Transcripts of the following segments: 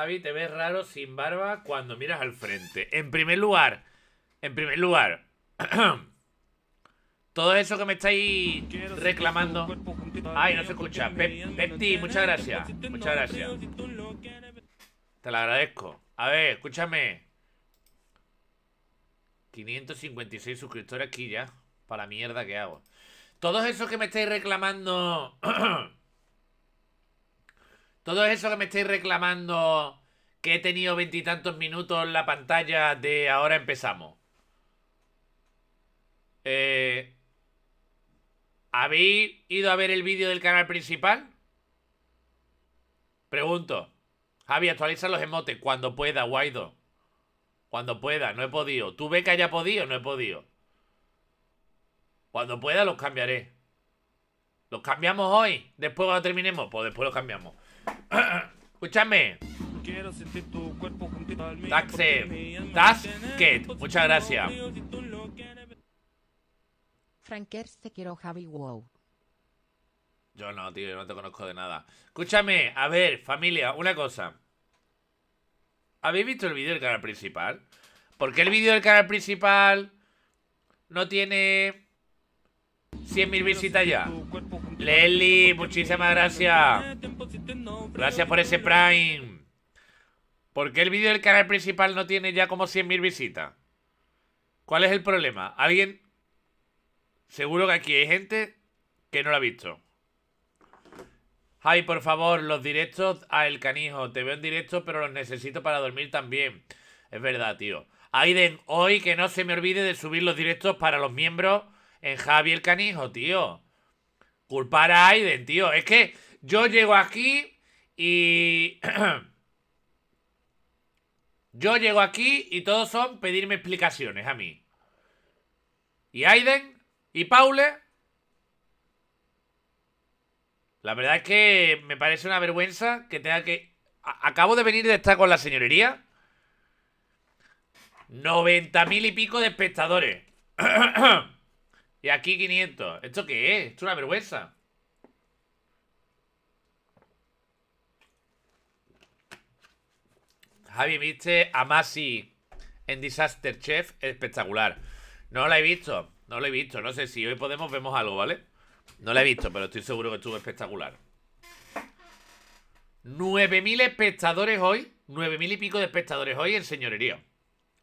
Javi, te ves raro sin barba cuando miras al frente. En primer lugar, en primer lugar, todo eso que me estáis reclamando. Ay, no se escucha. Pepti, muchas gracias. Muchas gracias. Te lo agradezco. A ver, escúchame. 556 suscriptores aquí ya. Para mierda que hago. Todo eso que me estáis reclamando. Todo eso que me estáis reclamando que he tenido veintitantos minutos en la pantalla de ahora empezamos. Eh, ¿Habéis ido a ver el vídeo del canal principal? Pregunto. Javi, actualiza los emotes cuando pueda, Guaido. Cuando pueda, no he podido. ¿Tú ves que haya podido? No he podido. Cuando pueda los cambiaré. ¿Los cambiamos hoy? ¿Después cuando terminemos? Pues después los cambiamos. Escúchame. Quiero sentir tu cuerpo muchas gracias. Franker te quiero Javi Wow. Yo no, tío, yo no te conozco de nada. Escúchame, a ver, familia, una cosa. ¿Habéis visto el vídeo del canal principal? Porque el vídeo del canal principal no tiene 100.000 visitas ya? Leli, muchísimas gracias. Gracias por ese Prime. ¿Por qué el vídeo del canal principal no tiene ya como 100.000 visitas? ¿Cuál es el problema? Alguien... Seguro que aquí hay gente que no lo ha visto. Ay, por favor, los directos a El Canijo. Te veo en directo, pero los necesito para dormir también. Es verdad, tío. Aiden, hoy que no se me olvide de subir los directos para los miembros en Javi El Canijo, tío. Culpar a Aiden, tío. Es que yo llego aquí y... Yo llego aquí y todos son pedirme explicaciones a mí. Y Aiden y Paule. La verdad es que me parece una vergüenza que tenga que... acabo de venir de estar con la señorería. Noventa mil y pico de espectadores. y aquí 500. ¿Esto qué es? Esto es una vergüenza. Javi, ¿viste a Masi en Disaster Chef? Espectacular. No la he visto, no lo he visto. No sé si hoy podemos vemos algo, ¿vale? No lo he visto, pero estoy seguro que estuvo espectacular. 9.000 espectadores hoy. 9.000 y pico de espectadores hoy en señorerío.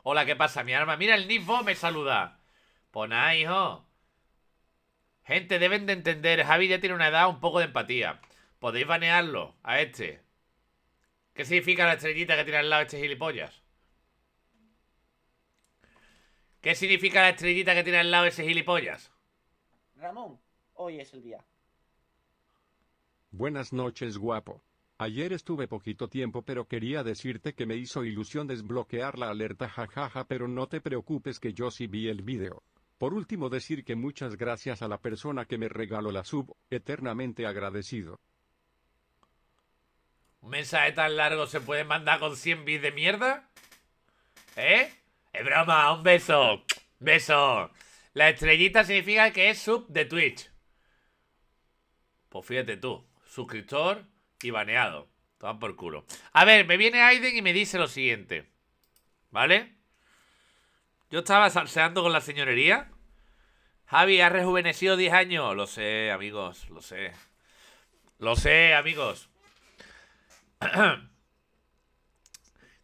Hola, ¿qué pasa, mi arma? Mira, el Nifo me saluda. Pues nada, hijo. Gente, deben de entender. Javi ya tiene una edad un poco de empatía. Podéis banearlo a este. ¿Qué significa la estrellita que tiene al lado este gilipollas? ¿Qué significa la estrellita que tiene al lado ese gilipollas? Ramón, hoy es el día. Buenas noches, guapo. Ayer estuve poquito tiempo, pero quería decirte que me hizo ilusión desbloquear la alerta jajaja, pero no te preocupes que yo sí vi el vídeo. Por último, decir que muchas gracias a la persona que me regaló la sub, eternamente agradecido. ¿Un mensaje tan largo se puede mandar con 100 bits de mierda? ¿Eh? Es broma, un beso. Beso. La estrellita significa que es sub de Twitch. Pues fíjate tú, suscriptor y baneado. toma por culo. A ver, me viene Aiden y me dice lo siguiente. ¿Vale? Yo estaba salseando con la señorería. Javi, ha rejuvenecido 10 años. Lo sé, amigos, lo sé. Lo sé, amigos.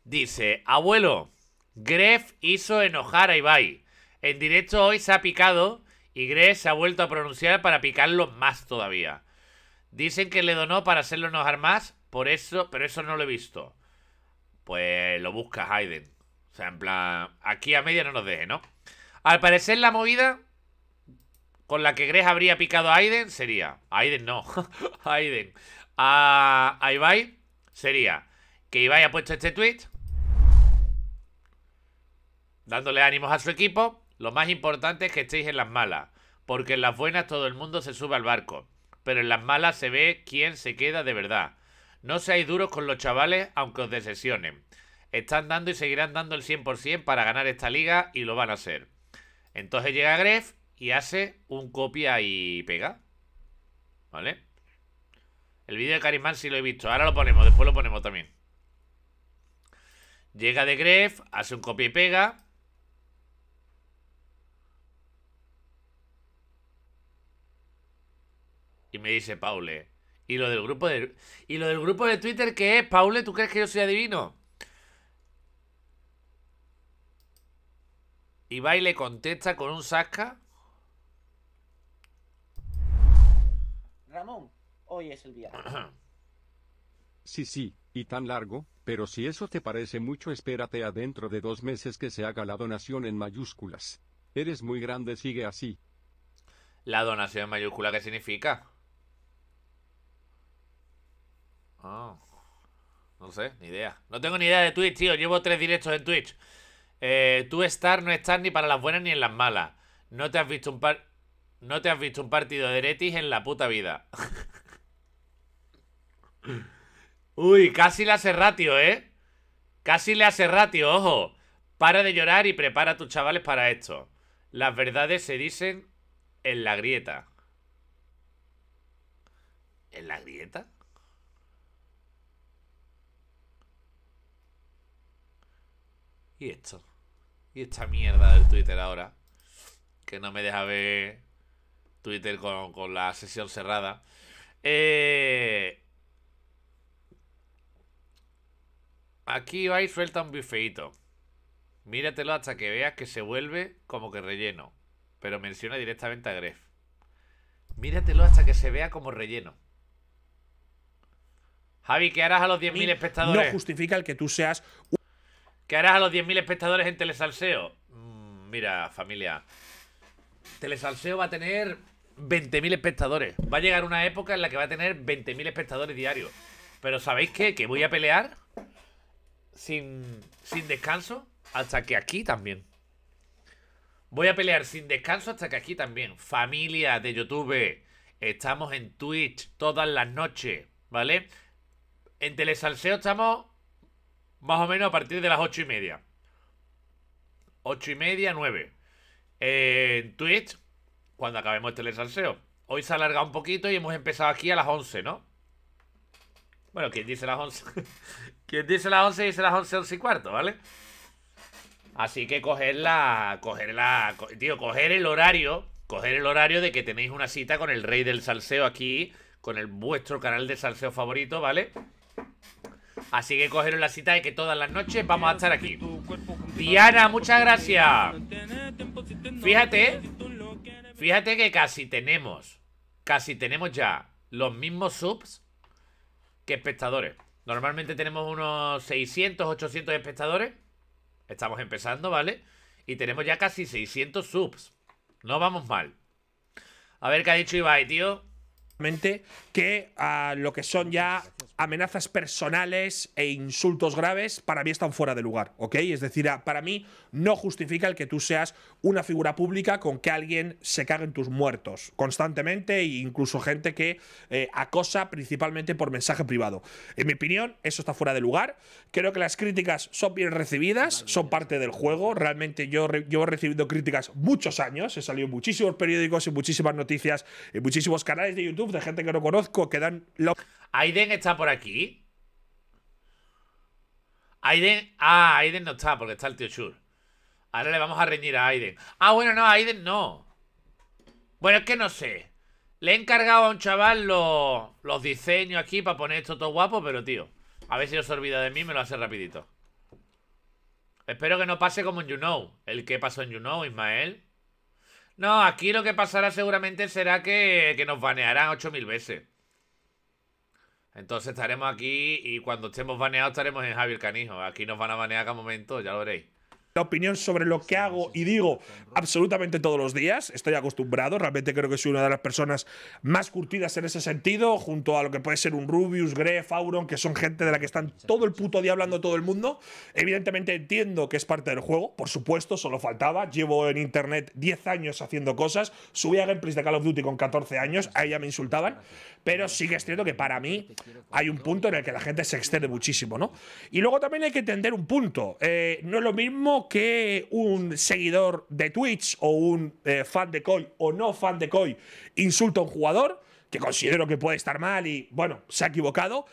Dice, abuelo, Gref hizo enojar a Ibai. En directo hoy se ha picado y Gref se ha vuelto a pronunciar para picarlo más todavía. Dicen que le donó para hacerlo enojar más, por eso, pero eso no lo he visto. Pues lo busca Hayden. O sea, en plan, aquí a media no nos deje, ¿no? Al parecer la movida con la que Gref habría picado a Hayden sería... Hayden no, Hayden. A, a Ibai sería que Ibai ha puesto este tweet dándole ánimos a su equipo. Lo más importante es que estéis en las malas, porque en las buenas todo el mundo se sube al barco, pero en las malas se ve quién se queda de verdad. No seáis duros con los chavales aunque os desesionen. Están dando y seguirán dando el 100% para ganar esta liga y lo van a hacer. Entonces llega Gref y hace un copia y pega. ¿Vale? El vídeo de Carimán sí lo he visto. Ahora lo ponemos, después lo ponemos también. Llega de Gref, hace un copia y pega. Y me dice Paule. Y lo del grupo de. Y lo del grupo de Twitter que es, Paule, ¿tú crees que yo soy adivino? Y va y le contesta con un sasca. Ramón, hoy es el Sí, sí, y tan largo, pero si eso te parece mucho, espérate adentro de dos meses que se haga la donación en mayúsculas. Eres muy grande, sigue así. ¿La donación en mayúscula qué significa? Ah, no sé, ni idea. No tengo ni idea de Twitch, tío. Llevo tres directos en Twitch. Eh, tú estar no estás ni para las buenas ni en las malas. No te has visto un par... No te has visto un partido de Eretis en la puta vida. Uy, casi le hace ratio, ¿eh? Casi le hace ratio, ojo. Para de llorar y prepara a tus chavales para esto. Las verdades se dicen en la grieta. ¿En la grieta? ¿Y esto? ¿Y esta mierda del Twitter ahora? Que no me deja ver Twitter con, con la sesión cerrada. Eh, Aquí vais y suelta un bifeito. Míratelo hasta que veas que se vuelve como que relleno. Pero menciona directamente a Gref. Míratelo hasta que se vea como relleno. Javi, ¿qué harás a los 10.000 espectadores? No justifica el que tú seas... ¿Qué harás a los 10.000 espectadores en Telesalseo? Mm, mira, familia. Telesalseo va a tener 20.000 espectadores. Va a llegar una época en la que va a tener 20.000 espectadores diarios. Pero ¿sabéis qué? Que voy a pelear sin, sin descanso hasta que aquí también. Voy a pelear sin descanso hasta que aquí también. Familia de YouTube, estamos en Twitch todas las noches, ¿vale? En Telesalseo estamos más o menos a partir de las ocho y media. Ocho y media, nueve. Eh, en Twitch, cuando acabemos el Telesalseo. Hoy se ha alargado un poquito y hemos empezado aquí a las 11, ¿no? Bueno, ¿Quién dice las 11? ¿Quién dice las 11 dice las 11, 11 y cuarto, ¿vale? Así que coger la. Coger la. tío, coger el horario. Coger el horario de que tenéis una cita con el rey del salseo aquí. Con el vuestro canal de salseo favorito, ¿vale? Así que cogeros la cita de que todas las noches vamos a estar aquí. Diana, muchas gracias. Fíjate. Fíjate que casi tenemos. Casi tenemos ya los mismos subs que espectadores. Normalmente tenemos unos 600, 800 espectadores. Estamos empezando, ¿vale? Y tenemos ya casi 600 subs. No vamos mal. A ver qué ha dicho Ibai, tío que a ah, lo que son ya amenazas personales e insultos graves, para mí están fuera de lugar, ¿ok? Es decir, ah, para mí no justifica el que tú seas una figura pública con que alguien se cague en tus muertos constantemente e incluso gente que eh, acosa principalmente por mensaje privado. En mi opinión, eso está fuera de lugar. Creo que las críticas son bien recibidas, son parte del juego. Realmente yo he recibido críticas muchos años, he salido en muchísimos periódicos, y muchísimas noticias, en muchísimos canales de YouTube de gente que no conoce que Aiden está por aquí. Aiden... Ah, Aiden no está porque está el tío Shur. Ahora le vamos a reñir a Aiden. Ah, bueno, no, Aiden no. Bueno, es que no sé. Le he encargado a un chaval los, diseños aquí para poner esto todo guapo, pero tío, a ver si os olvida de mí me lo hace rapidito. Espero que no pase como en You Know, el que pasó en You Know, Ismael. No, aquí lo que pasará seguramente será que, que nos banearán 8.000 veces. Entonces estaremos aquí y cuando estemos baneados estaremos en Javier Canijo. Aquí nos van a banear cada momento, ya lo veréis la opinión sobre lo que hago y digo absolutamente todos los días. Estoy acostumbrado, realmente creo que soy una de las personas más curtidas en ese sentido, junto a lo que puede ser un Rubius, Gref, Auron, que son gente de la que están todo el puto día hablando todo el mundo. Evidentemente entiendo que es parte del juego, por supuesto, solo faltaba. Llevo en internet 10 años haciendo cosas, subí a gameplays de Call of Duty con 14 años, ahí ya me insultaban, pero sí que es cierto que para mí hay un punto en el que la gente se excede muchísimo, ¿no? Y luego también hay que entender un punto, eh, no es lo mismo que un seguidor de Twitch o un eh, fan de Koi o no fan de Koi insulta a un jugador, que considero que puede estar mal y, bueno, se ha equivocado,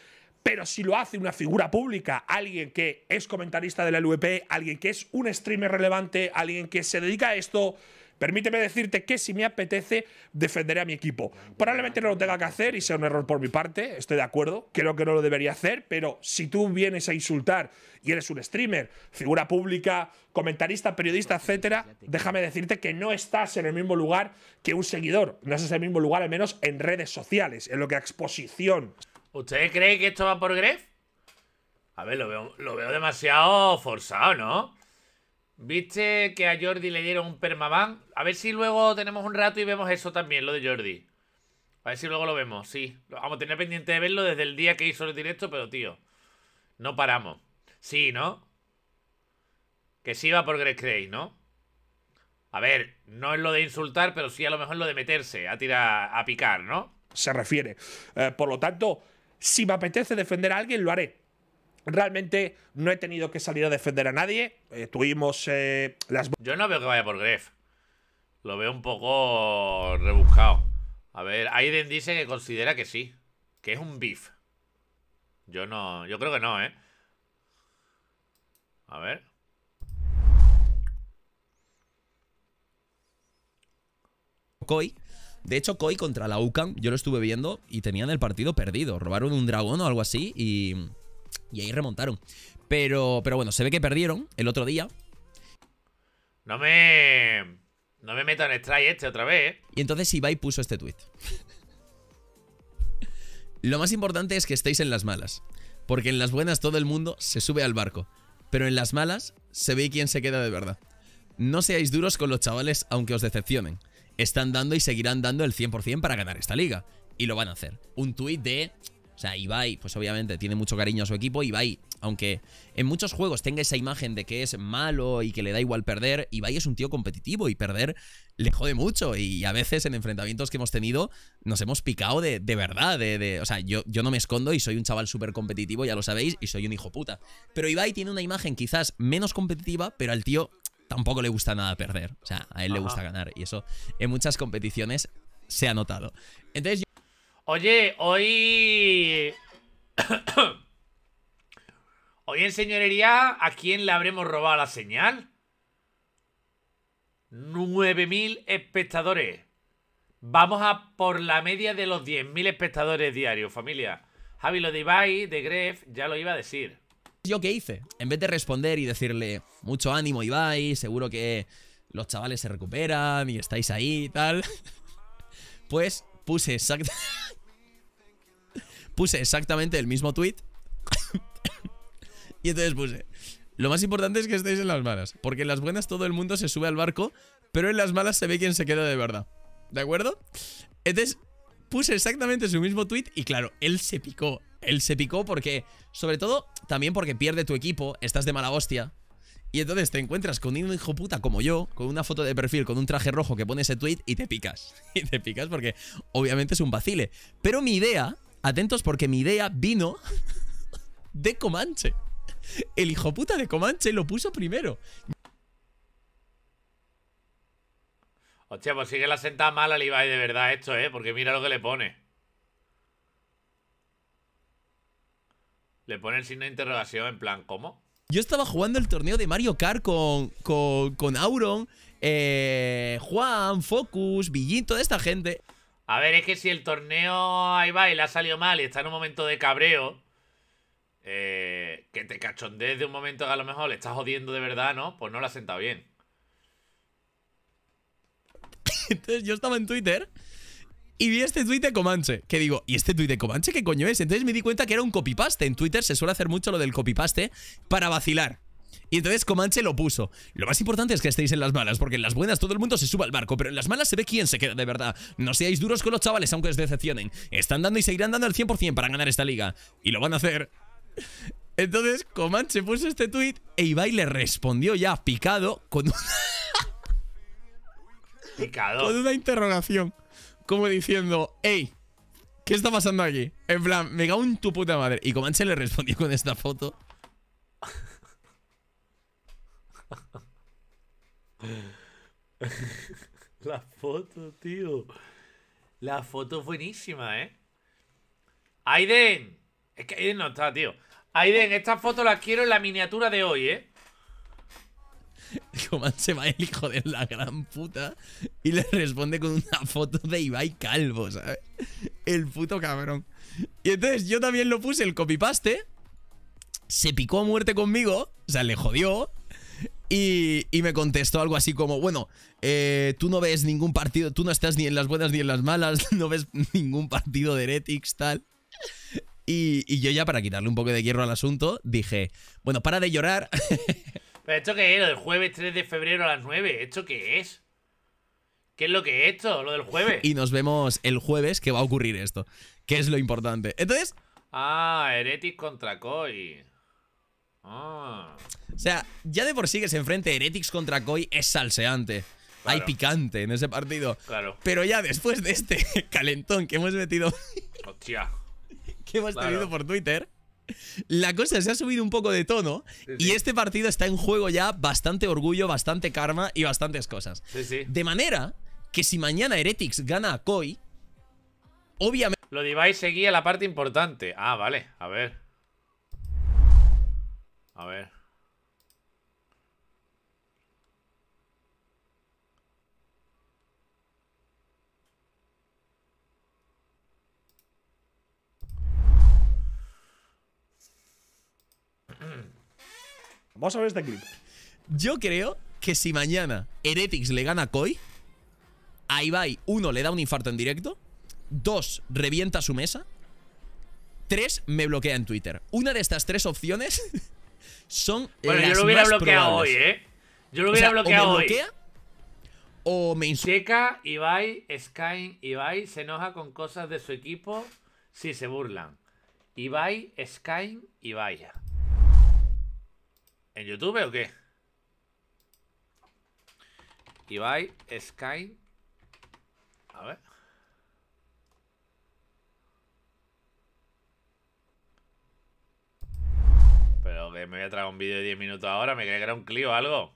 pero si lo hace una figura pública, alguien que es comentarista de la LVP, alguien que es un streamer relevante, alguien que se dedica a esto, Permíteme decirte que si me apetece, defenderé a mi equipo. Probablemente no lo tenga que hacer y sea un error por mi parte, estoy de acuerdo, creo que no lo debería hacer, pero si tú vienes a insultar y eres un streamer, figura pública, comentarista, periodista, etcétera, déjame decirte que no estás en el mismo lugar que un seguidor, no estás en el mismo lugar al menos en redes sociales, en lo que a exposición. ¿Usted cree que esto va por Gref? A ver, lo lo veo demasiado forzado, ¿no? ¿Viste que a Jordi le dieron un permaban? A ver si luego tenemos un rato y vemos eso también, lo de Jordi. A ver si luego lo vemos, sí. Vamos a tener pendiente de verlo desde el día que hizo el directo, pero tío, no paramos. Sí, ¿no? Que sí va por Greg ¿no? A ver, no es lo de insultar, pero sí a lo mejor lo de meterse, a tirar, a picar, ¿no? Se refiere. Eh, por lo tanto, si me apetece defender a alguien, lo haré. Realmente no he tenido que salir a defender a nadie. Eh, tuvimos eh, las. Yo no veo que vaya por Gref. Lo veo un poco rebuscado. A ver, Aiden dice que considera que sí. Que es un beef. Yo no. Yo creo que no, ¿eh? A ver. Koi. De hecho, Koi contra la UCAM, yo lo estuve viendo y tenían el partido perdido. Robaron un dragón o algo así y y ahí remontaron. Pero, pero bueno, se ve que perdieron el otro día. No me. No me meto en strike este otra vez. ¿eh? Y entonces Ibai puso este tweet. Lo más importante es que estéis en las malas. Porque en las buenas todo el mundo se sube al barco. Pero en las malas se ve quién se queda de verdad. No seáis duros con los chavales aunque os decepcionen. Están dando y seguirán dando el 100% para ganar esta liga. Y lo van a hacer. Un tuit de o sea, Ibai, pues obviamente tiene mucho cariño a su equipo. Ibai, aunque en muchos juegos tenga esa imagen de que es malo y que le da igual perder, Ibai es un tío competitivo y perder le jode mucho. Y a veces en enfrentamientos que hemos tenido nos hemos picado de, verdad. o sea, yo, yo no me escondo y soy un chaval súper competitivo, ya lo sabéis, y soy un hijo puta. Pero Ibai tiene una imagen quizás menos competitiva, pero al tío tampoco le gusta nada perder. O sea, a él le gusta ganar. Y eso en muchas competiciones se ha notado. Entonces yo Oye, hoy... hoy en señorería, ¿a quién le habremos robado la señal? 9.000 espectadores. Vamos a por la media de los 10.000 espectadores diarios, familia. Javi, lo de Ibai, de Gref, ya lo iba a decir. ¿Yo qué hice? En vez de responder y decirle, mucho ánimo Ibai, seguro que los chavales se recuperan y estáis ahí y tal, pues puse exactamente... puse exactamente el mismo tweet. y entonces puse, lo más importante es que estéis en las malas, porque en las buenas todo el mundo se sube al barco, pero en las malas se ve quién se queda de verdad. ¿De acuerdo? Entonces puse exactamente su mismo tweet y claro, él se picó. Él se picó porque, sobre todo, también porque pierde tu equipo, estás de mala hostia. Y entonces te encuentras con un hijo puta como yo, con una foto de perfil, con un traje rojo que pone ese tweet y te picas. Y te picas porque obviamente es un vacile. Pero mi idea atentos porque mi idea vino de Comanche. El hijo puta de Comanche lo puso primero. Hostia, pues sigue la sentada mal al Ibai de verdad esto, ¿eh? Porque mira lo que le pone. Le pone el signo de interrogación en plan, ¿cómo? Yo estaba jugando el torneo de Mario Kart con, Auron, eh, Juan, Focus, Villito toda esta gente. A ver, es que si el torneo ahí va y le ha salido mal y está en un momento de cabreo, eh, que te cachondees de un momento que a lo mejor le estás jodiendo de verdad, ¿no? Pues no lo has sentado bien. Entonces yo estaba en Twitter y vi este tuit de Comanche. Que digo, ¿y este tuit de Comanche qué coño es? Entonces me di cuenta que era un copypaste. En Twitter se suele hacer mucho lo del copypaste para vacilar. Y entonces Comanche lo puso. Lo más importante es que estéis en las malas, porque en las buenas todo el mundo se suba al barco, pero en las malas se ve quién se queda de verdad. No seáis duros con los chavales, aunque os decepcionen. Están dando y seguirán dando al 100% para ganar esta liga. Y lo van a hacer. Entonces Comanche puso este tweet e Ibai le respondió ya picado con una... Picado. Con una interrogación. Como diciendo, hey, ¿qué está pasando aquí? En plan, me cago en tu puta madre. Y Comanche le respondió con esta foto. La foto, tío. La foto es buenísima, ¿eh? Aiden. Es que Aiden no está, tío. Aiden, esta foto la quiero en la miniatura de hoy, ¿eh? se va el hijo de la gran puta y le responde con una foto de Ibai calvo, ¿sabes? El puto cabrón. Y entonces yo también lo puse, el copypaste. Se picó a muerte conmigo, o sea, le jodió. Y, me contestó algo así como, bueno, eh, tú no ves ningún partido, tú no estás ni en las buenas ni en las malas, no ves ningún partido de Heretics, tal. Y, yo ya para quitarle un poco de hierro al asunto, dije, bueno, para de llorar. ¿Pero esto qué es? ¿Lo del jueves 3 de febrero a las 9? ¿Esto qué es? ¿Qué es lo que he hecho ¿Lo del jueves? Y nos vemos el jueves que va a ocurrir esto, que es lo importante. Entonces... Ah, Heretics contra Koi. Ah. O sea, ya de por sí que se enfrente Heretics contra Koi es salseante. Hay picante en ese partido. Pero ya después de este calentón que hemos metido. Hostia. Que hemos tenido por Twitter. La cosa se ha subido un poco de tono y este partido está en juego ya bastante orgullo, bastante karma y bastantes cosas. de manera que si mañana Heretics gana a Koi, obviamente... Lo de Ibai seguía la parte importante. Ah, vale, a ver. A ver. Vamos a ver este clip. Yo creo que si mañana Heretics le gana a Koi, a Ibai, uno, le da un infarto en directo. Dos, revienta su mesa. Tres, me bloquea en Twitter. Una de estas tres opciones son bueno, las yo lo hubiera bloqueado hoy, ¿eh? Yo lo hubiera bloqueado hoy. O me insulta. Checa, Ibai, Sky, Ibai se enoja con cosas de su equipo si se burlan. Ibai, Sky, Ibai. ¿En YouTube o qué? Ibai, Sky. A ver. me voy a traer un vídeo de 10 minutos ahora. Me creía que era un Clio o algo.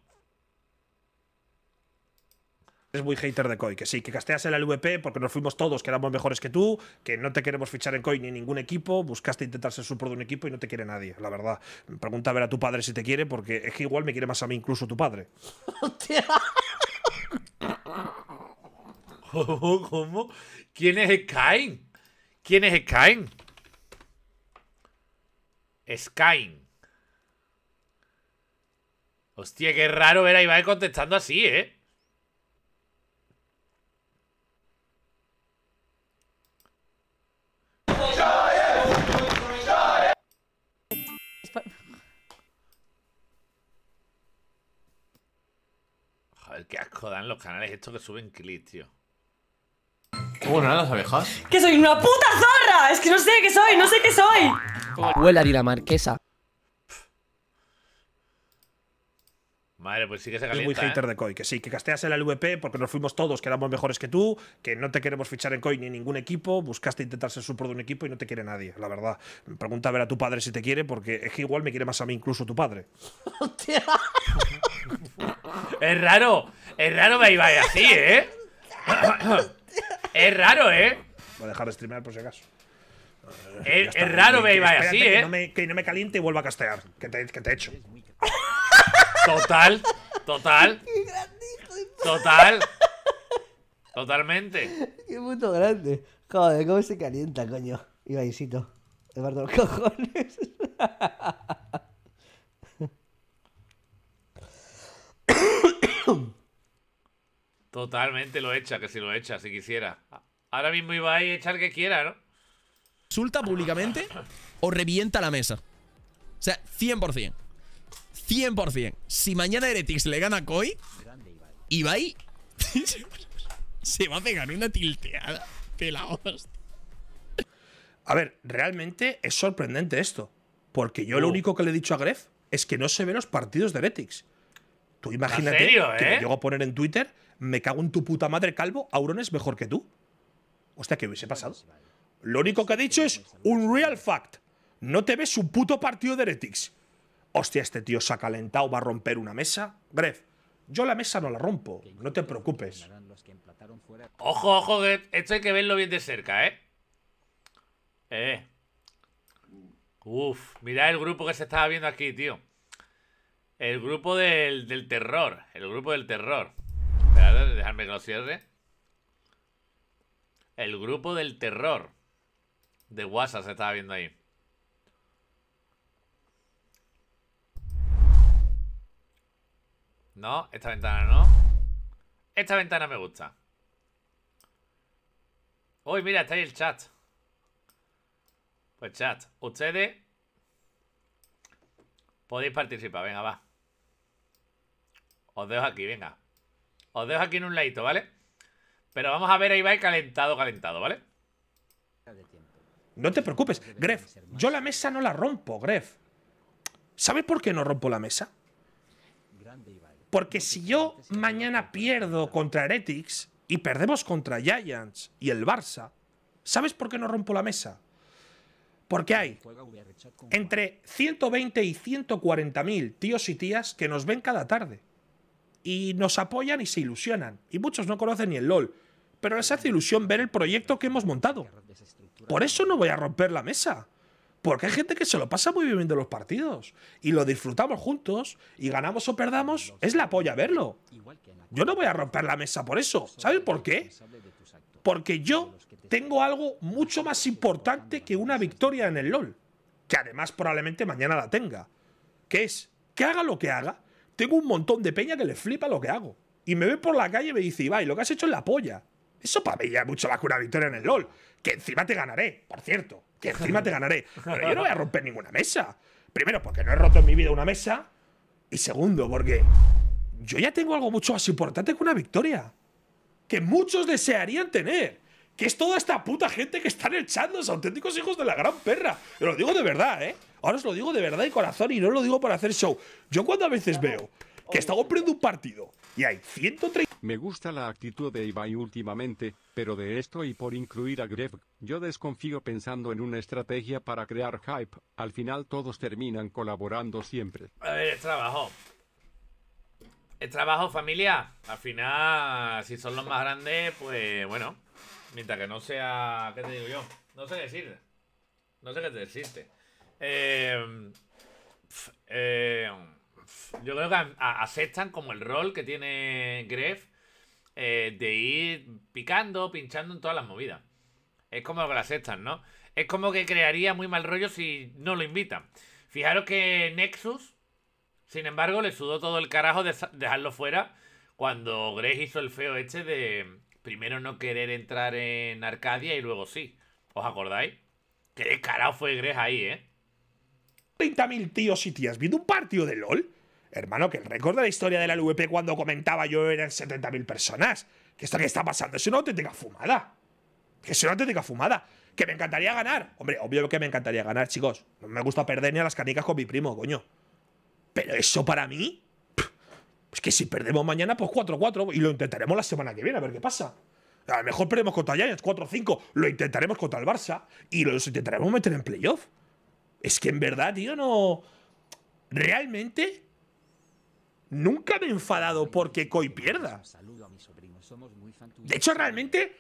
Es muy hater de Koi? que sí, que casteas la LVP porque nos fuimos todos, que éramos mejores que tú, que no te queremos fichar en Koi ni ningún equipo, buscaste intentar ser super de un equipo y no te quiere nadie, la verdad. Pregunta a ver a tu padre si te quiere, porque es que igual me quiere más a mí incluso tu padre. ¿Cómo? ¿Cómo? ¿Quién es Sky? ¿Quién es Sky? Skyne. Hostia, qué raro ver a Ibai contestando así, ¿eh? Joder, qué asco dan los canales estos que suben clips, tío. ¿Cómo las abejas? ¡Que soy una puta zorra! Es que no sé qué soy, no sé qué soy. la Marquesa. Vale, pues sí que se calienta. Es muy hater ¿eh? de COI, que sí, que casteas en la LVP porque nos fuimos todos, que éramos mejores que tú, que no te queremos fichar en COI ni ningún equipo, buscaste intentar ser supor de un equipo y no te quiere nadie, la verdad. Pregunta a ver a tu padre si te quiere, porque es que igual me quiere más a mí incluso tu padre. es raro, es raro me iba así, ¿eh? es raro, ¿eh? Voy a dejar de streamear por si acaso. Es, raro raro me iba así, ¿eh? No que no me caliente y vuelva a castear, que te, que te Total, total. Total. Totalmente. Qué puto grande. Joder, cómo se calienta, coño. Ibaicito Eduardo cojones. Totalmente lo echa, que si lo echa, si quisiera. Ahora mismo iba a echar que quiera, ¿no? ¿Sulta públicamente o revienta la mesa? O sea, 100%. 100%. Si mañana Heretics le gana a Koi, Ibai se va a pegar una tilteada de la hostia. A ver, realmente es sorprendente esto. Porque yo lo oh. único que le he dicho a Gref es que no se ven los partidos de Heretics. Tú imagínate que me ¿eh? llego a poner en Twitter, me cago en tu puta madre calvo, Auron es mejor que tú. Hostia, ¿qué hubiese pasado. Lo único que ha dicho es un real fact. No te ves un puto partido de Heretics hostia, este tío se ha calentado, va a romper una mesa. Bref, yo la mesa no la rompo, no te preocupes. Ojo, ojo, que esto hay que verlo bien de cerca, ¿eh? Eh. Uf, mirad el grupo que se estaba viendo aquí, tío. El grupo del, terror. El grupo del terror. Esperad, dejadme que lo cierre. El grupo del terror. De WhatsApp se estaba viendo ahí. No, esta ventana no. Esta ventana me gusta. Uy, mira, está ahí el chat. Pues chat, ustedes podéis participar. Venga, va. Os dejo aquí, venga. Os dejo aquí en un ladito, ¿vale? Pero vamos a ver ahí va el calentado, calentado, ¿vale? No te preocupes, Gref. Yo la mesa no la rompo, Gref. ¿Sabes por qué no rompo la mesa? Porque si yo mañana pierdo contra Heretics y perdemos contra Giants y el Barça, ¿sabes por qué no rompo la mesa? Porque hay entre 120 y 140 mil tíos y tías que nos ven cada tarde. Y nos apoyan y se ilusionan. Y muchos no conocen ni el LOL. Pero les hace ilusión ver el proyecto que hemos montado. Por eso no voy a romper la mesa. Porque hay gente que se lo pasa muy bien viendo los partidos. Y lo disfrutamos juntos. Y ganamos o perdamos, es la polla verlo. Yo no voy a romper la mesa por eso. ¿Sabes por qué? Porque yo tengo algo mucho más importante que una victoria en el LOL. Que además probablemente mañana la tenga. Que es, que haga lo que haga, tengo un montón de peña que le flipa lo que hago. Y me ve por la calle y me dice, y lo que has hecho es la polla. Eso para mí ya es mucho más que una victoria en el LOL. Que encima te ganaré, por cierto que encima te ganaré. Pero yo no voy a romper ninguna mesa. Primero, porque no he roto en mi vida una mesa. Y segundo, porque yo ya tengo algo mucho más importante que una victoria. Que muchos desearían tener. Que es toda esta puta gente que están echando, los auténticos hijos de la gran perra. Yo lo digo de verdad, ¿eh? Ahora os lo digo de verdad y corazón y no lo digo para hacer show. Yo cuando a veces veo que está comprando un partido y hay 130. Me gusta la actitud de Ibai últimamente, pero de esto y por incluir a Greg, yo desconfío pensando en una estrategia para crear hype. Al final todos terminan colaborando siempre. A ver, es trabajo. Es trabajo, familia. Al final, si son los más grandes, pues bueno. Mientras que no sea. ¿Qué te digo yo? No sé qué decir. No sé qué decirte. Eh. eh yo creo que aceptan como el rol que tiene Gref eh, de ir picando, pinchando en todas las movidas. Es como que lo aceptan, ¿no? Es como que crearía muy mal rollo si no lo invitan. Fijaros que Nexus, sin embargo, le sudó todo el carajo de dejarlo fuera cuando Gref hizo el feo este de primero no querer entrar en Arcadia y luego sí. ¿Os acordáis? Qué descarado fue Gref ahí, ¿eh? 30.000 tíos y tías viendo un partido de LOL Hermano, que el récord de la historia de la LVP cuando comentaba yo eran 70.000 personas. Que esto que está pasando es una auténtica fumada. Que es una auténtica fumada. Que me encantaría ganar. Hombre, obvio que me encantaría ganar, chicos. No me gusta perder ni a las canicas con mi primo, coño. Pero eso para mí. es que si perdemos mañana, pues 4-4. Y lo intentaremos la semana que viene, a ver qué pasa. A lo mejor perdemos contra Giants 4-5. Lo intentaremos contra el Barça. Y los intentaremos meter en playoff. Es que en verdad, tío, no. Realmente nunca me he enfadado porque Koi pierda. De hecho, realmente,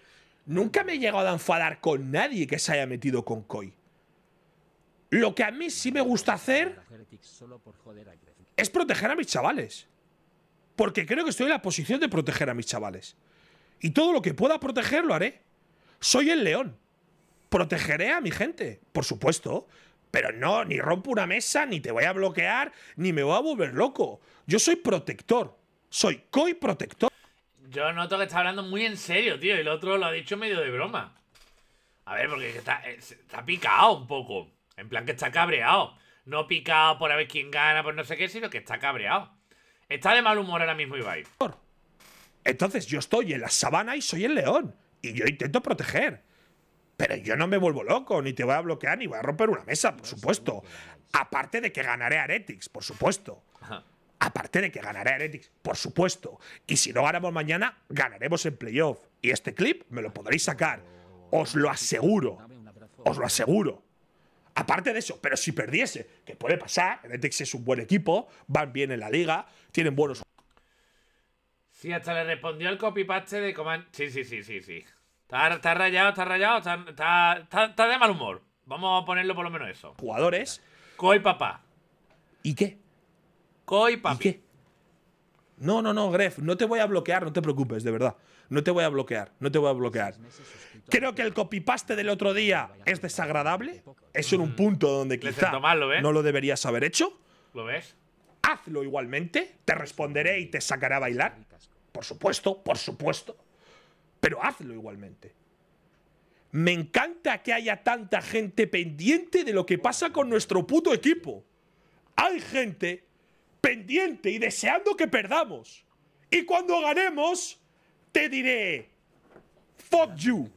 nunca me he llegado a enfadar con nadie que se haya metido con Koi. Lo que a mí sí me gusta hacer es proteger a mis chavales. Porque creo que estoy en la posición de proteger a mis chavales. Y todo lo que pueda proteger lo haré. Soy el león. Protegeré a mi gente, por supuesto pero no, ni rompo una mesa, ni te voy a bloquear, ni me voy a volver loco. Yo soy protector, soy coi-protector. Yo noto que está hablando muy en serio, tío, y el otro lo ha dicho medio de broma. A ver, porque está, picado un poco. En plan que está cabreado. No picado por a ver quién gana, por no sé qué, sino que está cabreado. Está de mal humor ahora mismo Ibai. Entonces yo estoy en la sabana y soy el león. Y yo intento proteger. Pero yo no me vuelvo loco, ni te voy a bloquear, ni voy a romper una mesa, por supuesto. Aparte de que ganaré a por supuesto. Aparte de que ganaré a por supuesto. Y si no ganamos mañana, ganaremos en playoff. Y este clip me lo podréis sacar. Os lo aseguro. Os lo aseguro. Aparte de eso, pero si perdiese, que puede pasar, Retix es un buen equipo, van bien en la liga, tienen buenos. Sí, hasta le respondió el paste de Coman. Sí, sí, sí, sí, sí. Está, rayado, está rayado, está, de mal humor. Vamos a ponerlo por lo menos eso. Jugadores. Coi papá. ¿Y qué? Coi papá. ¿Y qué? No, no, no, Gref, no te voy a bloquear, no te preocupes, de verdad. No te voy a bloquear, no te voy a bloquear. Creo que el copypaste del otro día es desagradable. Es en un mm. punto donde quizá ¿eh? no lo deberías haber hecho. ¿Lo ves? Hazlo igualmente, te responderé y te sacaré a bailar. Por supuesto, por supuesto pero hazlo igualmente. Me encanta que haya tanta gente pendiente de lo que pasa con nuestro puto equipo. Hay gente pendiente y deseando que perdamos. Y cuando ganemos, te diré, fuck you.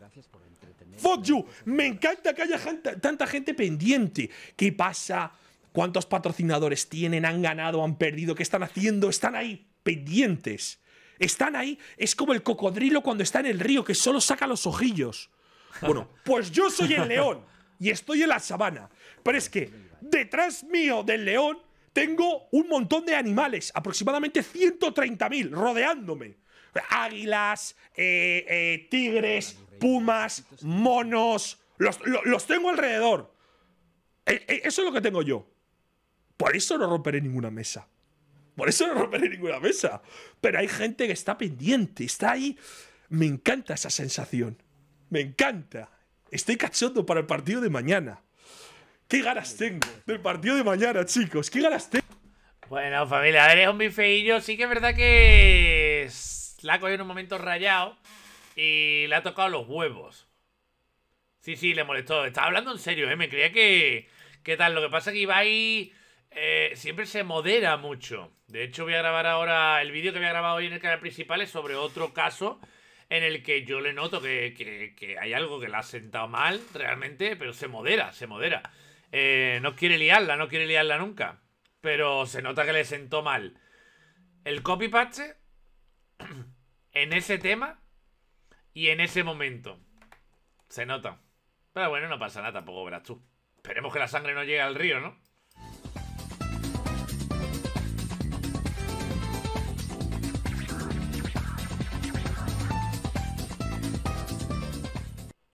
Fuck you. Me encanta que haya tanta gente pendiente. ¿Qué pasa? ¿Cuántos patrocinadores tienen? ¿Han ganado? ¿Han perdido? ¿Qué están haciendo? Están ahí pendientes. Están ahí, es como el cocodrilo cuando está en el río, que solo saca los ojillos. Bueno, pues yo soy el león y estoy en la sabana. Pero es que detrás mío del león tengo un montón de animales, aproximadamente 130.000, rodeándome. Águilas, eh, eh, tigres, pumas, monos. Los, tengo alrededor. E, e, eso es lo que tengo yo. Por eso no romperé ninguna mesa. Por eso no romperé ninguna mesa. Pero hay gente que está pendiente, está ahí. Me encanta esa sensación. Me encanta. Estoy cachondo para el partido de mañana. ¿Qué ganas tengo del partido de mañana, chicos? ¿Qué ganas tengo? Bueno, familia, es un bifeillo. Sí que es verdad que la ha cogido en un momento rayado y le ha tocado los huevos. Sí, sí, le molestó. Estaba hablando en serio, ¿eh? Me creía que... ¿Qué tal? Lo que pasa es que Ibai eh, siempre se modera mucho. De hecho, voy a grabar ahora el vídeo que me grabado hoy en el canal principal es sobre otro caso en el que yo le noto que, hay algo que la ha sentado mal realmente, pero se modera, se modera. Eh, no quiere liarla, no quiere liarla nunca. Pero se nota que le sentó mal. El copy-paste en ese tema y en ese momento. Se nota. Pero bueno, no pasa nada, tampoco verás tú. Esperemos que la sangre no llegue al río, ¿no?